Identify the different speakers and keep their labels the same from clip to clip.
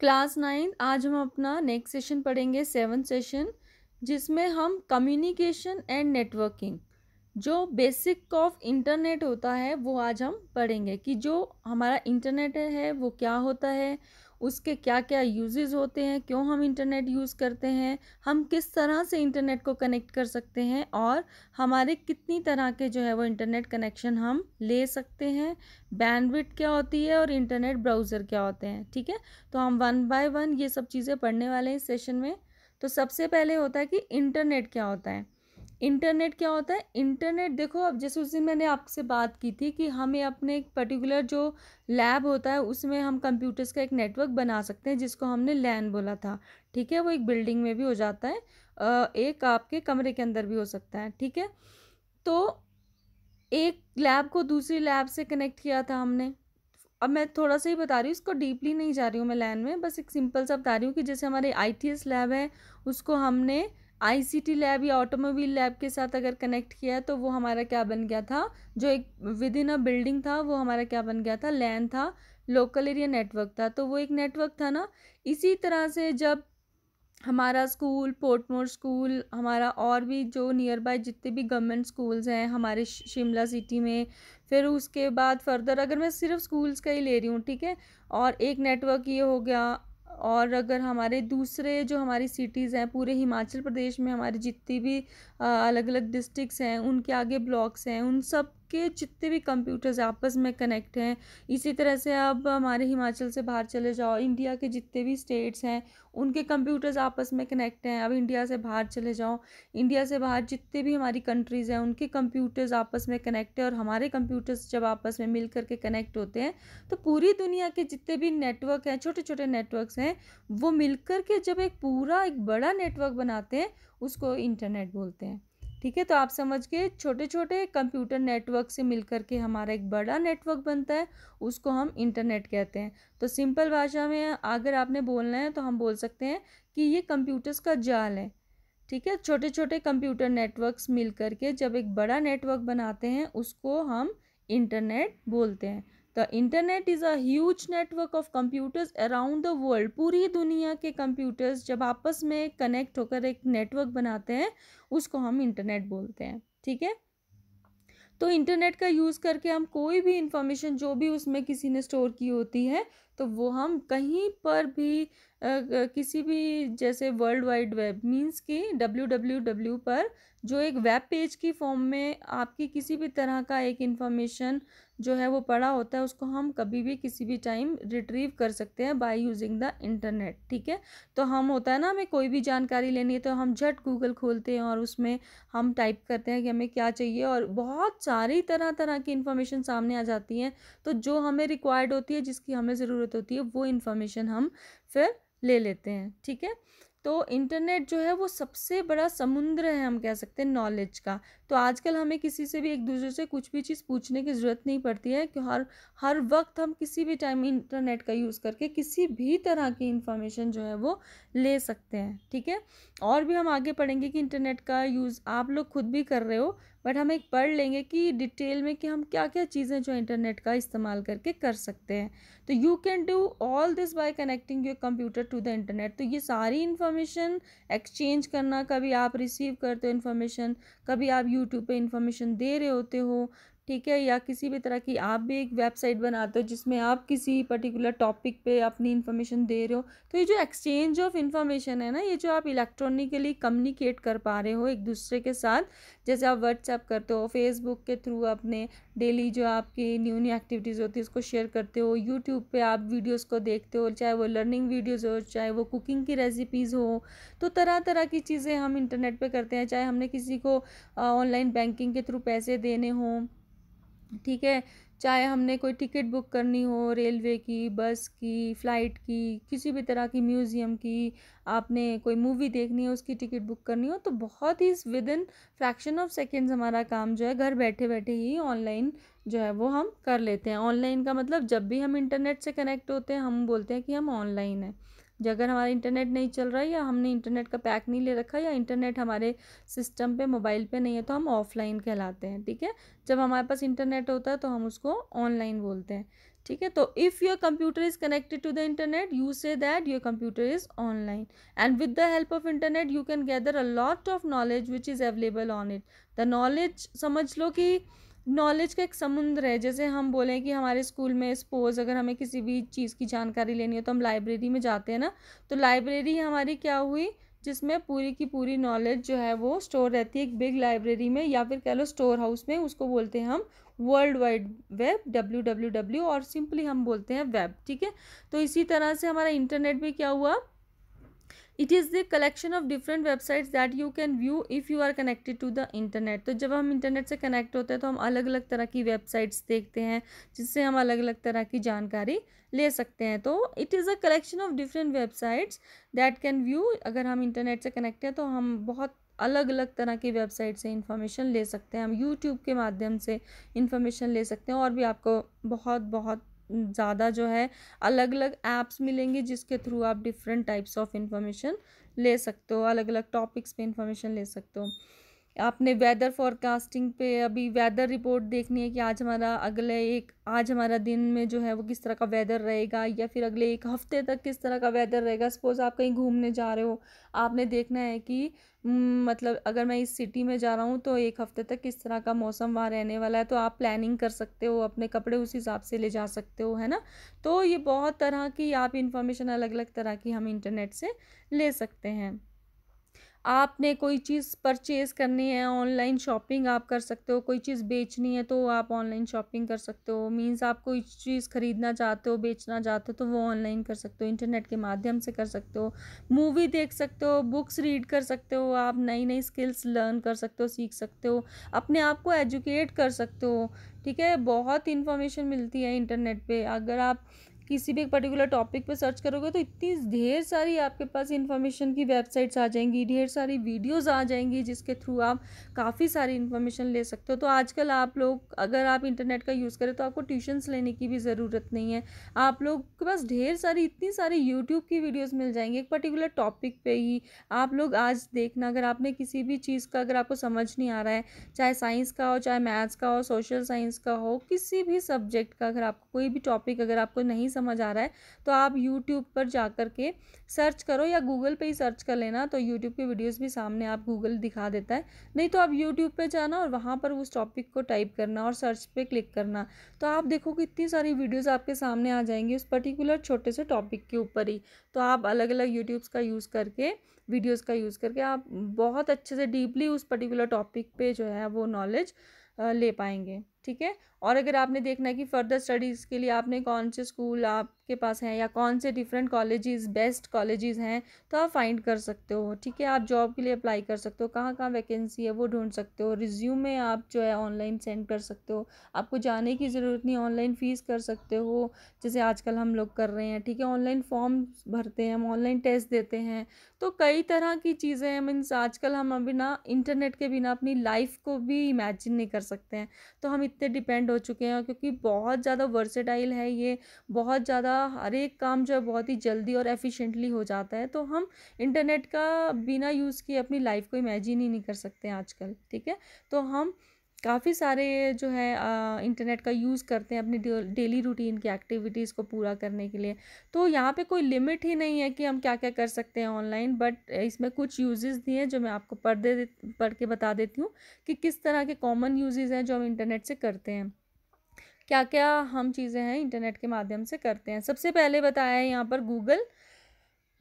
Speaker 1: class ninth आज हम अपना नेक्स्ट सेशन पढ़ेंगे सेवन सेशन जिसमें हम कम्युनिकेशन एंड नेटवर्किंग जो बेसिक ऑफ इंटरनेट होता है वो आज हम पढ़ेंगे कि जो हमारा इंटरनेट है वो क्या होता है उसके क्या क्या यूजेज़ होते हैं क्यों हम इंटरनेट यूज़ करते हैं हम किस तरह से इंटरनेट को कनेक्ट कर सकते हैं और हमारे कितनी तरह के जो है वो इंटरनेट कनेक्शन हम ले सकते हैं बैंडविड्थ क्या होती है और इंटरनेट ब्राउज़र क्या होते हैं ठीक है तो हम वन बाय वन ये सब चीज़ें पढ़ने वाले हैं इस सेशन में तो सबसे पहले होता है कि इंटरनेट क्या होता है इंटरनेट क्या होता है इंटरनेट देखो अब जैसे उस दिन मैंने आपसे बात की थी कि हमें अपने एक पर्टिकुलर जो लैब होता है उसमें हम कंप्यूटर्स का एक नेटवर्क बना सकते हैं जिसको हमने लैन बोला था ठीक है वो एक बिल्डिंग में भी हो जाता है एक आपके कमरे के अंदर भी हो सकता है ठीक है तो एक लैब को दूसरी लैब से कनेक्ट किया था हमने अब मैं थोड़ा सा ही बता रही हूँ इसको डीपली नहीं जा रही हूँ मैं लैन में बस एक सिंपल सा बता रही हूँ कि जैसे हमारे आई टी एस लैब है उसको हमने आईसीटी लैब या ऑटोमोबाइल लैब के साथ अगर कनेक्ट किया है तो वो हमारा क्या बन गया था जो एक विद इन अ बिल्डिंग था वो हमारा क्या बन गया था लैन था लोकल एरिया नेटवर्क था तो वो एक नेटवर्क था ना इसी तरह से जब हमारा स्कूल पोर्टमोर स्कूल हमारा और भी जो नियर बाय जितने भी गवर्नमेंट स्कूल्स हैं हमारे शिमला सिटी में फिर उसके बाद फर्दर अगर मैं सिर्फ स्कूल्स का ही ले रही हूँ ठीक है और एक नेटवर्क ये हो गया और अगर हमारे दूसरे जो हमारी सिटीज़ हैं पूरे हिमाचल प्रदेश में हमारी जितनी भी अलग अलग डिस्ट्रिक्स हैं उनके आगे ब्लॉक्स हैं उन सब के जितने भी कंप्यूटर्स आपस में कनेक्ट हैं इसी तरह से अब हमारे हिमाचल से बाहर चले जाओ इंडिया के जितने भी स्टेट्स हैं उनके कंप्यूटर्स आपस में कनेक्ट हैं अब इंडिया से बाहर चले जाओ इंडिया से बाहर जितने भी हमारी कंट्रीज़ हैं उनके कंप्यूटर्स आपस में कनेक्ट है और हमारे कंप्यूटर्स जब आपस में मिल करके कनेक्ट होते हैं तो पूरी दुनिया के जितने भी नेटवर्क हैं छोटे छोटे नेटवर्क हैं वो मिल के जब एक पूरा एक बड़ा नेटवर्क बनाते हैं उसको इंटरनेट बोलते हैं ठीक है तो आप समझ के छोटे छोटे कंप्यूटर नेटवर्क से मिलकर के हमारा एक बड़ा नेटवर्क बनता है उसको हम इंटरनेट कहते हैं तो सिंपल भाषा में अगर आपने बोलना है तो हम बोल सकते हैं कि ये कंप्यूटर्स का जाल है ठीक है छोटे छोटे कंप्यूटर नेटवर्क्स मिल के जब एक बड़ा नेटवर्क बनाते हैं उसको हम इंटरनेट बोलते हैं the internet is a huge network of computers around the world पूरी दुनिया के कंप्यूटर्स जब आपस में कनेक्ट होकर एक नेटवर्क बनाते हैं उसको हम इंटरनेट बोलते हैं ठीक है तो इंटरनेट का यूज़ करके हम कोई भी इंफॉर्मेशन जो भी उसमें किसी ने स्टोर की होती है तो वो हम कहीं पर भी आ, किसी भी जैसे वर्ल्ड वाइड वेब मींस कि डब्ल्यू डब्ल्यू डब्ल्यू पर जो एक वेब पेज की फॉर्म में आपकी किसी भी तरह का एक इंफॉर्मेशन जो है वो पड़ा होता है उसको हम कभी भी किसी भी टाइम रिट्रीव कर सकते हैं बाय यूजिंग द इंटरनेट ठीक है तो हम होता है ना हमें कोई भी जानकारी लेनी है तो हम झट गूगल खोलते हैं और उसमें हम टाइप करते हैं कि हमें क्या चाहिए और बहुत सारी तरह तरह की इन्फॉर्मेशन सामने आ जाती हैं तो जो हमें रिक्वायर्ड होती है जिसकी हमें ज़रूरत होती है वो इन्फॉर्मेशन हम फिर ले लेते हैं ठीक है तो इंटरनेट जो है वो सबसे बड़ा समुद्र है हम कह सकते हैं नॉलेज का तो आजकल हमें किसी से भी एक दूसरे से कुछ भी चीज़ पूछने की ज़रूरत नहीं पड़ती है कि हर हर वक्त हम किसी भी टाइम इंटरनेट का यूज़ करके किसी भी तरह की इन्फॉर्मेशन जो है वो ले सकते हैं ठीक है और भी हम आगे पढ़ेंगे कि इंटरनेट का यूज़ आप लोग खुद भी कर रहे हो बट हम एक पढ़ लेंगे कि डिटेल में कि हम क्या क्या चीज़ें जो इंटरनेट का इस्तेमाल करके कर सकते हैं तो you can do all this by connecting your computer to the internet तो ये सारी इन्फॉर्मेशन एक्सचेंज करना कभी आप रिसीव करते हो इन्फॉर्मेशन कभी आप यूट्यूब पे इन्फॉर्मेशन दे रहे होते हो ठीक है या किसी भी तरह की आप भी एक वेबसाइट बनाते हो जिसमें आप किसी पर्टिकुलर टॉपिक पे अपनी इन्फॉर्मेशन दे रहे हो तो ये जो एक्सचेंज ऑफ इन्फॉर्मेशन है ना ये जो आप इलेक्ट्रॉनिकली कम्युनिकेट कर पा रहे हो एक दूसरे के साथ जैसे आप व्हाट्सएप करते हो फेसबुक के थ्रू अपने डेली जो आपकी न्यू न्यू एक्टिविटीज़ होती है उसको शेयर करते हो यूट्यूब पर आप वीडियोज़ को देखते हो चाहे वो लर्निंग वीडियोज़ हो चाहे वो कुकिंग की रेसिपीज़ हो तो तरह तरह की चीज़ें हम इंटरनेट पर करते हैं चाहे हमने किसी को ऑनलाइन बैंकिंग के थ्रू पैसे देने हों ठीक है चाहे हमने कोई टिकट बुक करनी हो रेलवे की बस की फ़्लाइट की किसी भी तरह की म्यूज़ियम की आपने कोई मूवी देखनी हो उसकी टिकट बुक करनी हो तो बहुत ही within fraction of seconds हमारा काम जो है घर बैठे बैठे ही ऑनलाइन जो है वो हम कर लेते हैं ऑनलाइन का मतलब जब भी हम इंटरनेट से कनेक्ट होते हैं हम बोलते हैं कि हम ऑनलाइन हैं अगर हमारा इंटरनेट नहीं चल रहा है या हमने इंटरनेट का पैक नहीं ले रखा या इंटरनेट हमारे सिस्टम पे मोबाइल पे नहीं है तो हम ऑफलाइन कहलाते हैं ठीक है जब हमारे पास इंटरनेट होता है तो हम उसको ऑनलाइन बोलते हैं ठीक है तो if your computer is connected to the internet you say that your computer is online and with the help of internet you can gather a lot of knowledge which is available on it the knowledge समझ लो कि knowledge का एक समुद्र है जैसे हम बोलें कि हमारे स्कूल में सपोज अगर हमें किसी भी चीज़ की जानकारी लेनी हो तो हम लाइब्रेरी में जाते हैं ना तो लाइब्रेरी हमारी क्या हुई जिसमें पूरी की पूरी नॉलेज जो है वो स्टोर रहती है एक बिग लाइब्रेरी में या फिर कह लो स्टोर हाउस में उसको बोलते हैं हम world wide web W W W और सिंपली हम बोलते हैं वेब ठीक है तो इसी तरह से हमारा इंटरनेट भी क्या हुआ it is the collection of different websites that you can view if you are connected to the internet तो जब हम इंटरनेट से कनेक्ट होते हैं तो हम अलग अलग तरह की वेबसाइट्स देखते हैं जिससे हम अलग अलग तरह की जानकारी ले सकते हैं तो it is a collection of different websites that can view अगर हम इंटरनेट से कनेक्ट हैं तो हम बहुत अलग अलग तरह की वेबसाइट से इन्फॉर्मेशन ले सकते हैं हम यूट्यूब के माध्यम से इंफॉर्मेशन ले सकते हैं और भी आपको बहुत बहुत ज़्यादा जो है अलग अलग ऐप्स मिलेंगे जिसके थ्रू आप डिफरेंट टाइप्स ऑफ इंफॉर्मेशन ले सकते हो अलग अलग टॉपिक्स पे इंफॉर्मेशन ले सकते हो आपने वेदर फॉरकास्टिंग पे अभी वेदर रिपोर्ट देखनी है कि आज हमारा अगले एक आज हमारा दिन में जो है वो किस तरह का वेदर रहेगा या फिर अगले एक हफ्ते तक किस तरह का वेदर रहेगा सपोज़ आप कहीं घूमने जा रहे हो आपने देखना है कि मतलब अगर मैं इस सिटी में जा रहा हूँ तो एक हफ्ते तक किस तरह का मौसम वहाँ रहने वाला है तो आप प्लानिंग कर सकते हो अपने कपड़े उस हिसाब से ले जा सकते हो है ना तो ये बहुत तरह की आप इंफॉर्मेशन अलग अलग तरह की हम इंटरनेट से ले सकते हैं आपने कोई चीज़ परचेज़ करनी है ऑनलाइन शॉपिंग आप कर सकते हो कोई चीज़ बेचनी है तो आप ऑनलाइन शॉपिंग कर सकते हो मींस आप कोई चीज़ ख़रीदना चाहते हो बेचना चाहते हो तो वो ऑनलाइन कर सकते हो इंटरनेट के माध्यम से कर सकते हो मूवी देख सकते हो बुक्स रीड कर सकते हो आप नई नई स्किल्स लर्न कर सकते हो सीख सकते हो अपने आप को एजुकेट कर सकते हो ठीक है बहुत इन्फॉर्मेशन मिलती है इंटरनेट पे अगर आप किसी भी एक पर्टिकुलर टॉपिक पे सर्च करोगे तो इतनी ढेर सारी आपके पास इन्फॉर्मेशन की वेबसाइट्स आ जाएंगी ढेर सारी वीडियोस आ जाएंगी जिसके थ्रू आप काफ़ी सारी इन्फॉर्मेशन ले सकते हो तो आजकल आप लोग अगर आप इंटरनेट का यूज़ करें तो आपको ट्यूशन्स लेने की भी ज़रूरत नहीं है आप लोग के पास ढेर सारी इतनी सारी यूट्यूब की वीडियोज़ मिल जाएंगी एक पर्टिकुलर टॉपिक पर ही आप लोग आज देखना अगर आपने किसी भी चीज़ का अगर आपको समझ नहीं आ रहा है चाहे साइंस का हो चाहे मैथ्स का हो सोशल साइंस का हो किसी भी सब्जेक्ट का अगर आपको कोई भी टॉपिक अगर आपको नहीं समझ आ रहा है तो आप यूट्यूब पर जा कर के सर्च करो या गूगल पे ही सर्च कर लेना तो यूट्यूब की वीडियोस भी सामने आप गूगल दिखा देता है नहीं तो आप यूट्यूब पे जाना और वहाँ पर उस टॉपिक को टाइप करना और सर्च पे क्लिक करना तो आप देखो कितनी सारी वीडियोस आपके सामने आ जाएंगी उस पर्टिकुलर छोटे से टॉपिक के ऊपर ही तो आप अलग अलग यूट्यूब्स का यूज़ करके वीडियोज़ का यूज़ करके आप बहुत अच्छे से डीपली उस पर्टिकुलर टॉपिक पर जो है वो नॉलेज ले पाएंगे ठीक है और अगर आपने देखना है कि फ़र्दर स्टडीज़ के लिए आपने कौन से स्कूल आपके पास हैं या कौन से डिफरेंट कॉलेजेस बेस्ट कॉलेजेस हैं तो आप फाइंड कर सकते हो ठीक है आप जॉब के लिए अप्लाई कर सकते हो कहाँ कहाँ वैकेंसी है वो ढूंढ सकते हो रिज्यूमे आप जो है ऑनलाइन सेंड कर सकते हो आपको जाने की ज़रूरत नहीं ऑनलाइन फ़ीस कर सकते हो जैसे आजकल हम लोग कर रहे हैं ठीक है ऑनलाइन फॉर्म भरते हैं हम ऑनलाइन टेस्ट देते हैं तो कई तरह की चीज़ें मीन्स आजकल हम अभी इंटरनेट के बिना अपनी लाइफ को भी इमेजिन नहीं कर सकते हैं तो हम इतने डिपेंड हो चुके हैं क्योंकि बहुत ज़्यादा वर्सेटाइल है ये बहुत ज़्यादा हर एक काम जो है बहुत ही जल्दी और एफिशिएंटली हो जाता है तो हम इंटरनेट का बिना यूज़ किए अपनी लाइफ को इमेजिन ही नहीं कर सकते आजकल ठीक है तो हम काफ़ी सारे जो है इंटरनेट का यूज़ करते हैं अपनी डेली रूटीन की एक्टिविटीज़ को पूरा करने के लिए तो यहाँ पे कोई लिमिट ही नहीं है कि हम क्या क्या कर सकते हैं ऑनलाइन बट इसमें कुछ यूजेस भी हैं जो मैं आपको पढ़ दे पढ़ के बता देती हूँ कि किस तरह के कॉमन यूजेस हैं जो हम इंटरनेट से करते हैं क्या क्या हम चीज़ें हैं इंटरनेट के माध्यम से करते हैं सबसे पहले बताया है यहाँ पर गूगल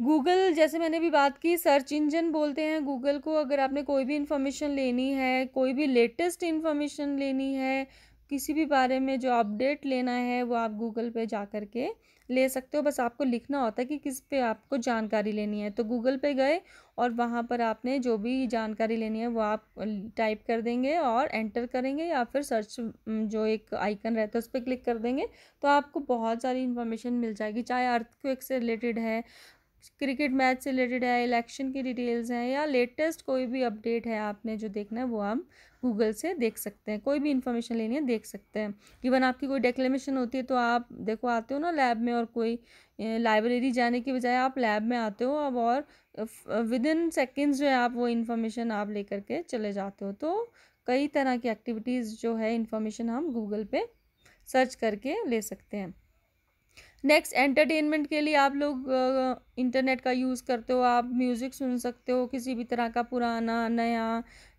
Speaker 1: गूगल जैसे मैंने भी बात की सर्च इंजन बोलते हैं गूगल को अगर आपने कोई भी इन्फॉर्मेशन लेनी है कोई भी लेटेस्ट इन्फॉर्मेशन लेनी है किसी भी बारे में जो अपडेट लेना है वो आप गूगल पे जा कर के ले सकते हो बस आपको लिखना होता है कि किस पे आपको जानकारी लेनी है तो गूगल पे गए और वहाँ पर आपने जो भी जानकारी लेनी है वो आप टाइप कर देंगे और एंटर करेंगे या फिर सर्च जो एक आइकन रहता है उस पर क्लिक कर देंगे तो आपको बहुत सारी इन्फॉर्मेशन मिल जाएगी चाहे अर्थ से रिलेटेड है क्रिकेट मैच से रिलेटेड है इलेक्शन की डिटेल्स हैं या लेटेस्ट कोई भी अपडेट है आपने जो देखना है वो आप गूगल से देख सकते हैं कोई भी इन्फॉर्मेशन लेनी है देख सकते हैं इवन आपकी कोई डेक्लेमेशन होती है तो आप देखो आते हो ना लैब में और कोई लाइब्रेरी जाने की बजाय आप लैब में आते हो अब और विद इन सेकेंड्स जो है आप वो इन्फॉर्मेशन आप ले करके चले जाते हो तो कई तरह की एक्टिविटीज़ जो है इन्फॉर्मेशन हम गूगल पर सर्च करके ले सकते हैं नेक्स्ट एंटरटेनमेंट के लिए आप लोग इंटरनेट का यूज़ करते हो आप म्यूज़िक सुन सकते हो किसी भी तरह का पुराना नया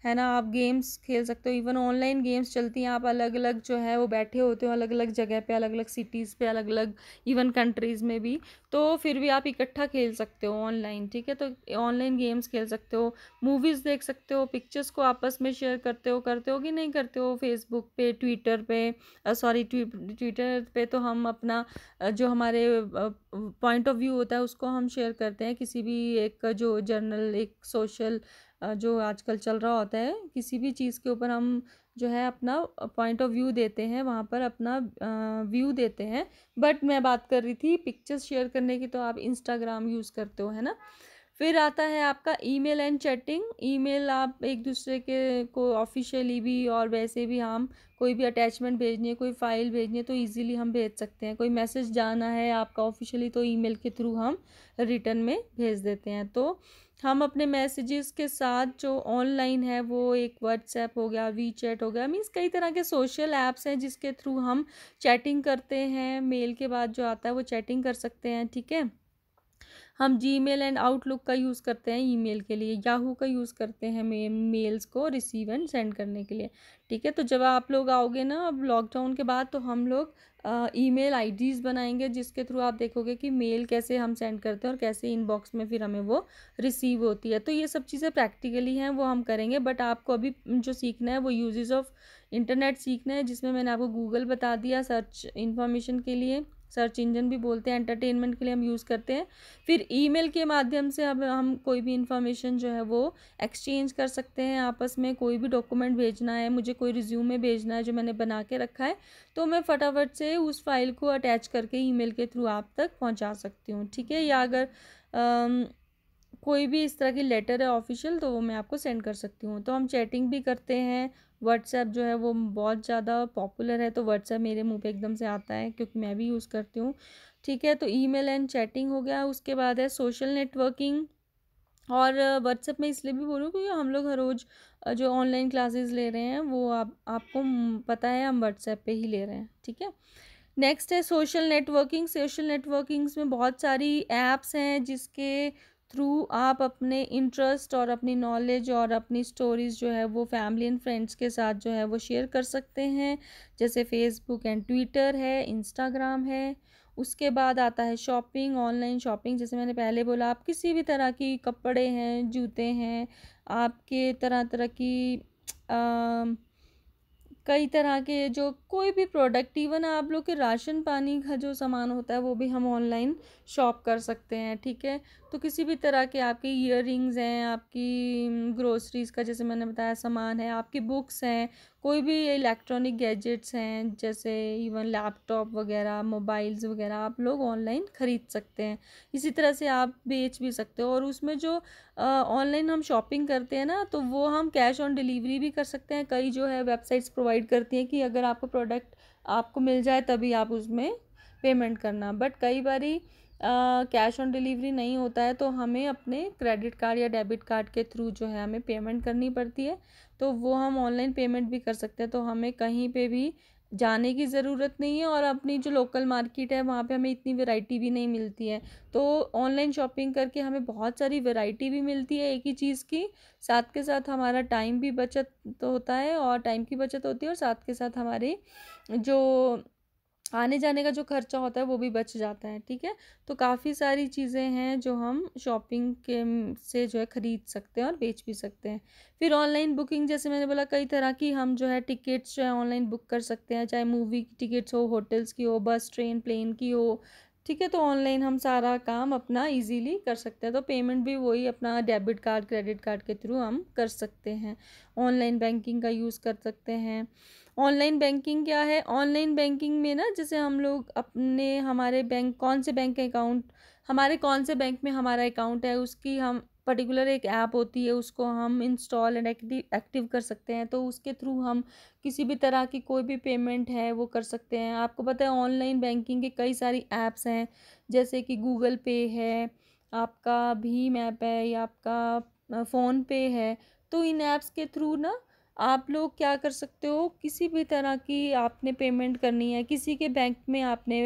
Speaker 1: है ना आप गेम्स खेल सकते हो इवन ऑनलाइन गेम्स चलती हैं आप अलग अलग जो है वो बैठे होते हो अलग अलग जगह पे अलग अलग सिटीज़ पे अलग अलग इवन कंट्रीज़ में भी तो फिर भी आप इकट्ठा खेल सकते हो ऑनलाइन ठीक है तो ऑनलाइन गेम्स खेल सकते हो मूवीज़ देख सकते हो पिक्चर्स को आपस में शेयर करते हो करते हो कि नहीं करते हो फेसबुक पे ट्विटर पे सॉरी ट्विटर पे तो हम अपना जो हमारे पॉइंट ऑफ व्यू होता है उसको हम शेयर करते हैं किसी भी एक जो जर्नल एक सोशल जो आजकल चल रहा होता है किसी भी चीज़ के ऊपर हम जो है अपना पॉइंट ऑफ व्यू देते हैं वहाँ पर अपना व्यू देते हैं बट मैं बात कर रही थी पिक्चर्स शेयर करने की तो आप इंस्टाग्राम यूज़ करते हो है ना फिर आता है आपका ईमेल एंड चैटिंग ईमेल आप एक दूसरे के को ऑफिशियली भी और वैसे भी हम कोई भी अटैचमेंट भेजनी है कोई फाइल भेजनी है तो इजीली हम भेज सकते हैं कोई मैसेज जाना है आपका ऑफिशियली तो ईमेल के थ्रू हम रिटर्न में भेज देते हैं तो हम अपने मैसेजेस के साथ जो ऑनलाइन है वो एक व्हाट्सएप हो गया वी चैट हो गया मीन्स कई तरह के सोशल ऐप्स हैं जिसके थ्रू हम चैटिंग करते हैं मेल के बाद जो आता है वो चैटिंग कर सकते हैं ठीक है हम जीमेल एंड आउटलुक का यूज़ करते हैं ईमेल के लिए याहू का यूज़ करते हैं मे मेल्स को रिसीव एंड सेंड करने के लिए ठीक है तो जब आप लोग आओगे ना अब लॉकडाउन के बाद तो हम लोग ईमेल आईडीज़ बनाएंगे जिसके थ्रू आप देखोगे कि मेल कैसे हम सेंड करते हैं और कैसे इनबॉक्स में फिर हमें वो रिसीव होती है तो ये सब चीज़ें प्रैक्टिकली हैं वो हम करेंगे बट आपको अभी जो सीखना है वो यूजेज ऑफ इंटरनेट सीखना है जिसमें मैंने आपको गूगल बता दिया सर्च इन्फॉर्मेशन के लिए सर्च इंजन भी बोलते हैं एंटरटेनमेंट के लिए हम यूज़ करते हैं फिर ईमेल के माध्यम से अब हम कोई भी इंफॉर्मेशन जो है वो एक्सचेंज कर सकते हैं आपस में कोई भी डॉक्यूमेंट भेजना है मुझे कोई रिज्यूमे भेजना है जो मैंने बना के रखा है तो मैं फटाफट से उस फाइल को अटैच करके ईमेल के थ्रू आप तक पहुँचा सकती हूँ ठीक है या अगर कोई भी इस तरह की लेटर है ऑफिशियल तो वो मैं आपको सेंड कर सकती हूँ तो हम चैटिंग भी करते हैं व्हाट्सएप जो है वो बहुत ज़्यादा पॉपुलर है तो व्हाट्सएप मेरे मुंह पे एकदम से आता है क्योंकि मैं भी यूज़ करती हूँ ठीक है तो ईमेल एंड चैटिंग हो गया उसके बाद है सोशल नेटवर्किंग और व्हाट्सएप में इसलिए भी बोलूँ क्योंकि हम लोग हर रोज़ जो ऑनलाइन क्लासेस ले रहे हैं वो आप आपको पता है हम व्हाट्सएप पे ही ले रहे हैं ठीक है नेक्स्ट है सोशल नेटवर्किंग सोशल नेटवर्किंग्स में बहुत सारी ऐप्स हैं जिसके थ्रू आप अपने इंटरेस्ट और अपनी नॉलेज और अपनी स्टोरीज़ जो है वो फैमिली एंड फ्रेंड्स के साथ जो है वो शेयर कर सकते हैं जैसे फेसबुक एंड ट्विटर है इंस्टाग्राम है उसके बाद आता है शॉपिंग ऑनलाइन शॉपिंग जैसे मैंने पहले बोला आप किसी भी तरह की कपड़े हैं जूते हैं आपके तरह तरह की आ, कई तरह के जो कोई भी प्रोडक्ट इवन आप लोग के राशन पानी का जो सामान होता है वो भी हम ऑनलाइन शॉप कर सकते हैं ठीक है तो किसी भी तरह के आपके ईयर हैं आपकी ग्रोसरीज़ का जैसे मैंने बताया सामान है आपकी बुक्स हैं कोई भी इलेक्ट्रॉनिक गैजेट्स हैं जैसे इवन लैपटॉप वगैरह मोबाइल्स वगैरह आप लोग ऑनलाइन ख़रीद सकते हैं इसी तरह से आप बेच भी सकते हो और उसमें जो ऑनलाइन हम शॉपिंग करते हैं ना तो वो हम कैश ऑन डिलीवरी भी कर सकते हैं कई जो है वेबसाइट्स प्रोवाइड करती हैं कि अगर आपको प्रोडक्ट आपको मिल जाए तभी आप उसमें पेमेंट करना बट कई बारी कैश ऑन डिलीवरी नहीं होता है तो हमें अपने क्रेडिट कार्ड या डेबिट कार्ड के थ्रू जो है हमें पेमेंट करनी पड़ती है तो वो हम ऑनलाइन पेमेंट भी कर सकते हैं तो हमें कहीं पे भी जाने की ज़रूरत नहीं है और अपनी जो लोकल मार्केट है वहाँ पे हमें इतनी वैरायटी भी नहीं मिलती है तो ऑनलाइन शॉपिंग करके हमें बहुत सारी वैरायटी भी मिलती है एक ही चीज़ की साथ के साथ हमारा टाइम भी बचत होता है और टाइम की बचत होती है और साथ के साथ हमारी जो आने जाने का जो खर्चा होता है वो भी बच जाता है ठीक है तो काफ़ी सारी चीज़ें हैं जो हम शॉपिंग के से जो है ख़रीद सकते हैं और बेच भी सकते हैं फिर ऑनलाइन बुकिंग जैसे मैंने बोला कई तरह की हम जो है टिकट्स जो है ऑनलाइन बुक कर सकते हैं चाहे मूवी की टिकट्स हो होटल्स की हो बस ट्रेन प्लेन की हो ठीक है तो ऑनलाइन हम सारा काम अपना इजीली कर सकते हैं तो पेमेंट भी वही अपना डेबिट कार्ड क्रेडिट कार्ड के थ्रू हम कर सकते हैं ऑनलाइन बैंकिंग का यूज़ कर सकते हैं ऑनलाइन बैंकिंग क्या है ऑनलाइन बैंकिंग में ना जैसे हम लोग अपने हमारे बैंक कौन से बैंक अकाउंट हमारे कौन से बैंक में हमारा अकाउंट है उसकी हम पर्टिकुलर एक ऐप होती है उसको हम इंस्टॉल एंड एक्टिव एक्टिव कर सकते हैं तो उसके थ्रू हम किसी भी तरह की कोई भी पेमेंट है वो कर सकते हैं आपको पता है ऑनलाइन बैंकिंग के कई सारी ऐप्स हैं जैसे कि गूगल पे है आपका भीम ऐप है या आपका फ़ोन पे है तो इन ऐप्स के थ्रू ना आप लोग क्या कर सकते हो किसी भी तरह की आपने पेमेंट करनी है किसी के बैंक में आपने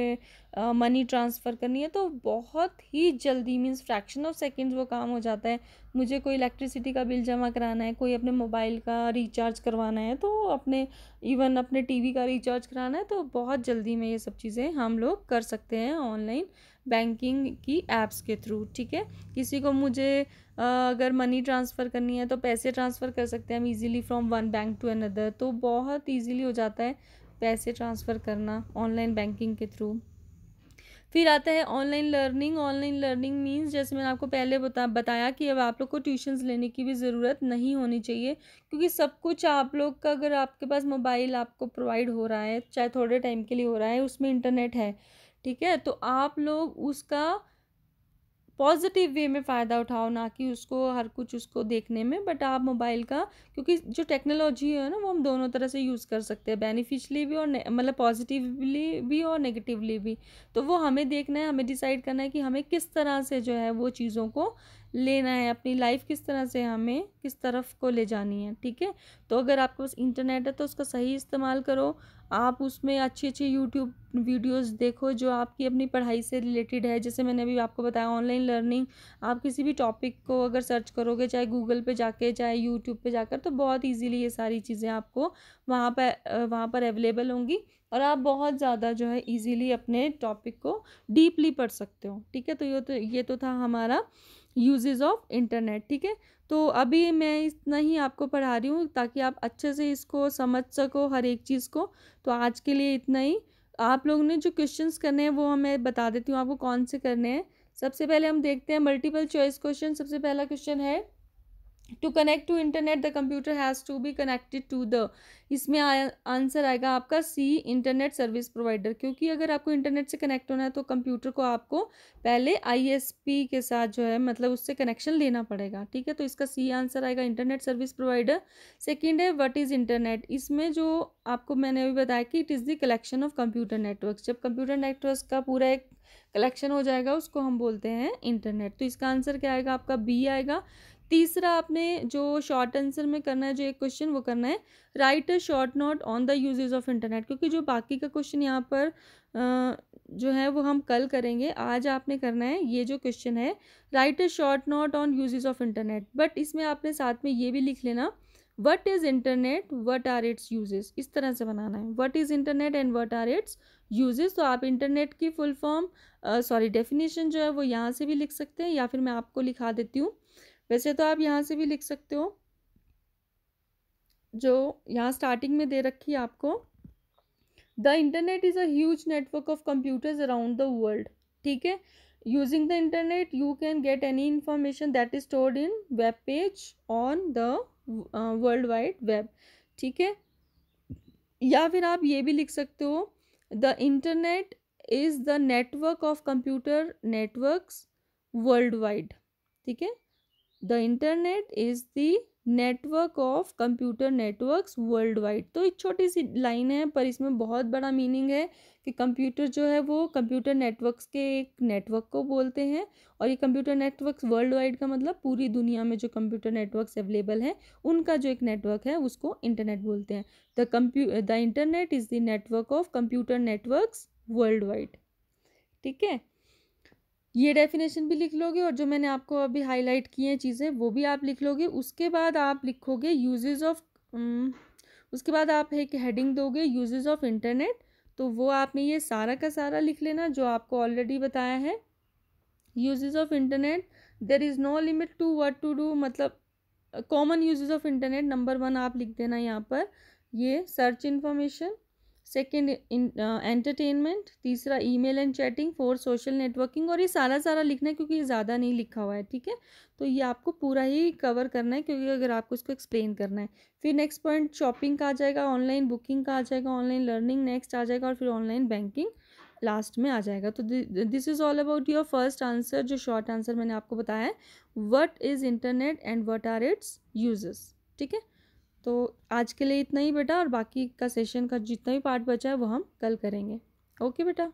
Speaker 1: मनी ट्रांसफ़र करनी है तो बहुत ही जल्दी मीन्स फ्रैक्शन ऑफ सेकंड्स वो काम हो जाता है मुझे कोई इलेक्ट्रिसिटी का बिल जमा कराना है कोई अपने मोबाइल का रिचार्ज करवाना है तो अपने इवन अपने टीवी का रिचार्ज कराना है तो बहुत जल्दी में ये सब चीज़ें हम लोग कर सकते हैं ऑनलाइन बैंकिंग की ऐप्स के थ्रू ठीक है किसी को मुझे अगर मनी ट्रांसफ़र करनी है तो पैसे ट्रांसफ़र कर सकते हैं हम easily from one bank to another तो बहुत इजीली हो जाता है पैसे ट्रांसफ़र करना ऑनलाइन बैंकिंग के थ्रू फिर आता है online learning online learning means जैसे मैंने आपको पहले बता बताया कि अब आप लोग को ट्यूशन्स लेने की भी ज़रूरत नहीं होनी चाहिए क्योंकि सब कुछ आप लोग का अगर आपके पास मोबाइल आपको प्रोवाइड हो रहा है चाहे थोड़े टाइम के लिए हो रहा है उसमें इंटरनेट है ठीक है तो आप लोग उसका पॉजिटिव वे में फ़ायदा उठाओ ना कि उसको हर कुछ उसको देखने में बट आप मोबाइल का क्योंकि जो टेक्नोलॉजी है ना वो हम दोनों तरह से यूज़ कर सकते हैं बेनिफिशली भी और मतलब पॉजिटिवली भी और नेगेटिवली भी तो वो हमें देखना है हमें डिसाइड करना है कि हमें किस तरह से जो है वो चीज़ों को लेना है अपनी लाइफ किस तरह से हमें किस तरफ को ले जानी है ठीक है तो अगर आपके पास इंटरनेट है तो उसका सही इस्तेमाल करो आप उसमें अच्छी अच्छी यूट्यूब वीडियोस देखो जो आपकी अपनी पढ़ाई से रिलेटेड है जैसे मैंने अभी आपको बताया ऑनलाइन लर्निंग आप किसी भी टॉपिक को अगर सर्च करोगे चाहे गूगल पे जाके चाहे यूट्यूब पे जाकर तो बहुत इजीली ये सारी चीज़ें आपको वहाँ पर वहाँ पर अवेलेबल होंगी और आप बहुत ज़्यादा जो है ईज़िली अपने टॉपिक को डीपली पढ़ सकते हो ठीक है तो ये तो ये तो था हमारा यूजेज ऑफ इंटरनेट ठीक है तो अभी मैं इतना ही आपको पढ़ा रही हूँ ताकि आप अच्छे से इसको समझ सको हर एक चीज़ को तो आज के लिए इतना ही आप लोगों ने जो क्वेश्चंस करने हैं वो हमें बता देती हूँ आपको कौन से करने हैं सबसे पहले हम देखते हैं मल्टीपल चॉइस क्वेश्चन सबसे पहला क्वेश्चन है to connect to internet the computer has to be connected to the इसमें आंसर आएगा आपका सी इंटरनेट सर्विस प्रोवाइडर क्योंकि अगर आपको इंटरनेट से कनेक्ट होना है तो कंप्यूटर को आपको पहले आईएसपी के साथ जो है मतलब उससे कनेक्शन लेना पड़ेगा ठीक है तो इसका सी आंसर आएगा इंटरनेट सर्विस प्रोवाइडर सेकेंड है वट इज़ इंटरनेट इसमें जो आपको मैंने अभी बताया कि it is the collection of computer network जब कंप्यूटर नेटवर्क का पूरा एक कलेक्शन हो जाएगा उसको हम बोलते हैं इंटरनेट तो इसका आंसर क्या आएगा आपका बी आएगा तीसरा आपने जो शॉर्ट आंसर में करना है जो एक क्वेश्चन वो करना है write a short note on the usages of internet क्योंकि जो बाकी का क्वेश्चन यहाँ पर जो है वो हम कल करेंगे आज आपने करना है ये जो क्वेश्चन है write a short note on usages of internet but इसमें आपने साथ में ये भी लिख लेना what is internet what are its usages इस तरह से बनाना है what is internet and what are its usages तो आप इंटरनेट की फुल फॉर्म सॉरी डेफिनेशन जो है वो यहाँ से भी लिख सकते हैं या फिर मैं आपको लिखा देती हूँ वैसे तो आप यहाँ से भी लिख सकते हो जो यहाँ स्टार्टिंग में दे रखी है आपको the internet is a network of computers around the world ठीक है using the internet you can get any information that is stored in web page on the world wide web ठीक है या फिर आप ये भी लिख सकते हो the internet is the network of computer networks worldwide ठीक है the internet is the network of computer networks world wide तो एक छोटी सी लाइन है पर इसमें बहुत बड़ा मीनिंग है कि कंप्यूटर जो है वो कंप्यूटर नेटवर्क्स के एक नेटवर्क को बोलते हैं और ये कंप्यूटर नेटवर्क्स वर्ल्ड वाइड का मतलब पूरी दुनिया में जो कंप्यूटर नेटवर्क्स अवेलेबल हैं उनका जो एक नेटवर्क है उसको इंटरनेट बोलते हैं the computer the internet is the network of computer networks world wide ठीक है ये डेफिनेशन भी लिख लोगे और जो मैंने आपको अभी हाईलाइट की हैं चीज़ें वो भी आप लिख लोगे उसके बाद आप लिखोगे यूजेज ऑफ उसके बाद आप एक हेडिंग दोगे यूजेज ऑफ इंटरनेट तो वो आपने ये सारा का सारा लिख लेना जो आपको ऑलरेडी बताया है usages of internet there is no limit to what to do मतलब common usages of internet number one आप लिख देना यहाँ पर ये search information second entertainment uh, तीसरा email and chatting four social networking और ये सारा सारा लिखना है क्योंकि ये ज़्यादा नहीं लिखा हुआ है ठीक है तो ये आपको पूरा ही कवर करना है क्योंकि अगर आपको इसको एक्सप्लेन करना है फिर नेक्स्ट पॉइंट शॉपिंग का आ जाएगा ऑनलाइन बुकिंग का आ जाएगा ऑनलाइन लर्निंग नेक्स्ट आ जाएगा और फिर ऑनलाइन बैंकिंग लास्ट में आ जाएगा तो this is all about your first answer जो शॉर्ट आंसर मैंने आपको बताया है what is internet and what are its usages ठीक है तो आज के लिए इतना ही बेटा और बाकी का सेशन का जितना भी पार्ट बचा है वो हम कल करेंगे ओके बेटा